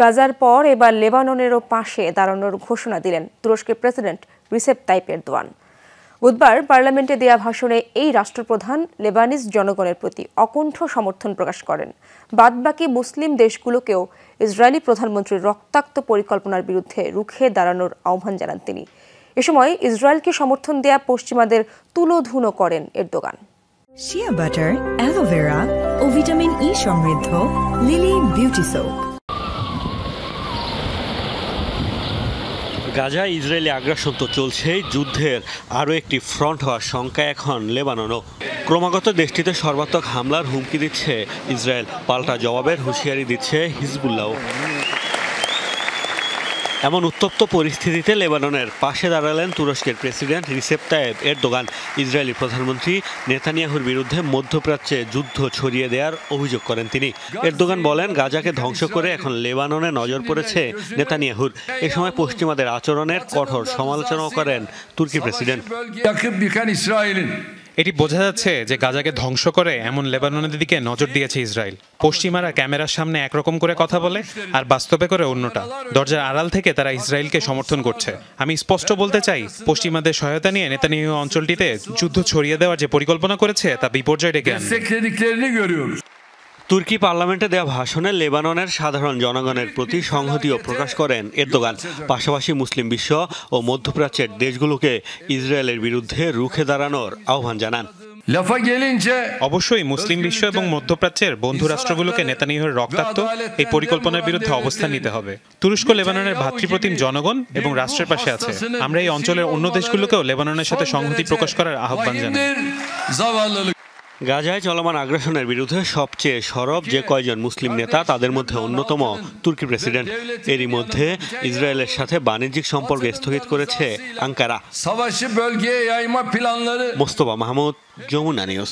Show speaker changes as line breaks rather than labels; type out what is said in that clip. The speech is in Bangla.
গাজার পর এবার লেবাননেরও পাশে দাঁড়ানোর ঘোষণা দিলেন তুরস্কের প্রেসিডেন্ট রিসেপ তাইপের দোয়ান বুধবার পার্লামেন্টে দেয়া ভাষণে এই রাষ্ট্রপ্রধান লেবানিজ জনগণের প্রতি অকণ্ঠ সমর্থন প্রকাশ করেন বাদবাকি মুসলিম দেশগুলোকেও ইসরায়েলি প্রধানমন্ত্রীর রক্তাক্ত পরিকল্পনার বিরুদ্ধে রুখে দাঁড়ানোর আহ্বান জানান তিনি এ সময় ইসরায়েলকে সমর্থন দেয়া পশ্চিমাদের তুলোধুনো করেন এরদোগান শিয়া বাটার অ্যালোভেরা ও ভিটামিন ই e সমৃদ্ধ Lily beauty soap
Gaza Israeli আগ্রাসন তো চলছেই যুদ্ধের আরও একটি ফ্রন্ট হওয়ার শঙ্কা এখন লেবাননও ক্রমাগত দেশটিতে সর্বাত্মক হামলার হুমকি দিচ্ছে ইসরায়েল পাল্টা জবাবের হুঁশিয়ারি দিচ্ছে হিজবুল্লাহ এমন উত্তপ্ত পরিস্থিতিতে লেবাননের পাশে দাঁড়ালেন তুরস্কের president Recep Tayyip Erdogan Israeli প্রধানমন্ত্রী নেতানিয়াহুর বিরুদ্ধে মধ্যপ্রাচ্যে যুদ্ধ ছড়িয়ে দেওয়ার অভিযোগ করেন তিনি এরদোগান বলেন গাজাকে ধ্বংস করে এখন লেবাননে নজর পড়েছে নেতানিয়াহুর এ সময় পশ্চিমাদের আচরণের কঠোর সমালোচনাও করেন
তুর্কি প্রেসিডেন্ট এটি বোঝা যাচ্ছে যে গাজাকে ধ্বংস করে এমন লেবাননের দিকে নজর দিয়েছে ইসরায়েল পশ্চিমারা ক্যামেরার সামনে একরকম করে কথা বলে আর বাস্তবে করে অন্যটা দরজার আড়াল থেকে তারা ইসরায়েলকে সমর্থন করছে আমি স্পষ্ট বলতে চাই পশ্চিমাদের সহায়তা নিয়ে নেতানিয় অঞ্চলটিতে যুদ্ধ ছড়িয়ে দেওয়ার যে পরিকল্পনা করেছে তা বিপর্যয় ডেকে আনে তুর্কি পার্লামেন্টে দেওয়া ভাষণে লেবাননের সাধারণ জনগণের
প্রতি সংহতিও প্রকাশ করেন এরদোগান পাশাপাশি মুসলিম বিশ্ব ও মধ্যপ্রাচ্যের দেশগুলোকে
ইসরায়েলের বিরুদ্ধে রুখে দাঁড়ানোর আহ্বান জানান অবশ্যই মুসলিম বিশ্ব এবং মধ্যপ্রাচ্যের বন্ধু রাষ্ট্রগুলোকে নেতানিয়াহুর রক্তাক্ত এই পরিকল্পনার বিরুদ্ধে অবস্থান নিতে হবে তুরস্ক লেবাননের ভাতৃপ্রতিম জনগণ এবং রাষ্ট্রের পাশে আছে আমরা এই অঞ্চলের অন্য দেশগুলোকেও লেবাননের সাথে সংহতি প্রকাশ করার আহ্বান জানাই গাজায়
চলমান আগ্রাসনের বিরুদ্ধে সবচেয়ে সরব যে কয়জন মুসলিম নেতা তাদের মধ্যে অন্যতম তুর্কি প্রেসিডেন্ট এরই মধ্যে ইসরায়েলের সাথে বাণিজ্যিক সম্পর্ক স্থগিত করেছে আঙ্কারা মোস্তফা মাহমুদ যমুনা নিউজ